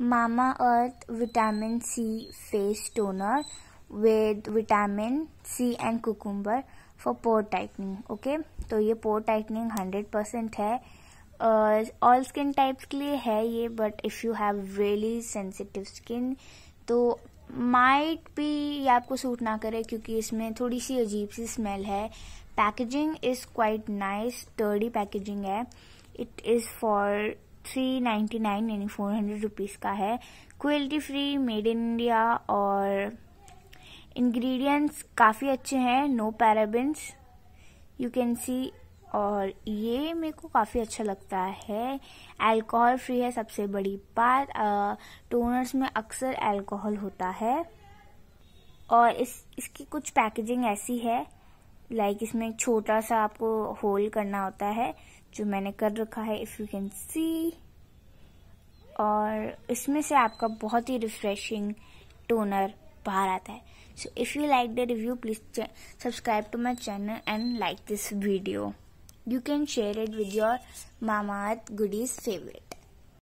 mama Mamaearth vitamin C face toner with vitamin C and cucumber for pore tightening okay तो ये pore tightening hundred percent है all skin types के लिए है ये but if you have really sensitive skin तो might भी ये आपको सूट ना करे क्योंकि इसमें थोड़ी सी अजीब सी स्मेल है packaging is quite nice sturdy packaging है it is for three ninety nine यानी फोर हंड्रेड रुपीज़ का है quality free made in India और इंग्रेडिएंट्स काफ़ी अच्छे हैं no parabens you can see और ये मेरे को काफ़ी अच्छा लगता है अल्कोहल फ्री है सबसे बड़ी बात टोनर्स में अक्सर अल्कोहल होता है और इस इसकी कुछ पैकेजिंग ऐसी है लाइक like इसमें एक छोटा सा आपको होल करना होता है जो मैंने कर रखा है इफ़ यू कैन सी और इसमें से आपका बहुत ही रिफ्रेशिंग टोनर बाहर आता है so if you like the review please subscribe to my channel and like this video you can share it with your mama goodies favourite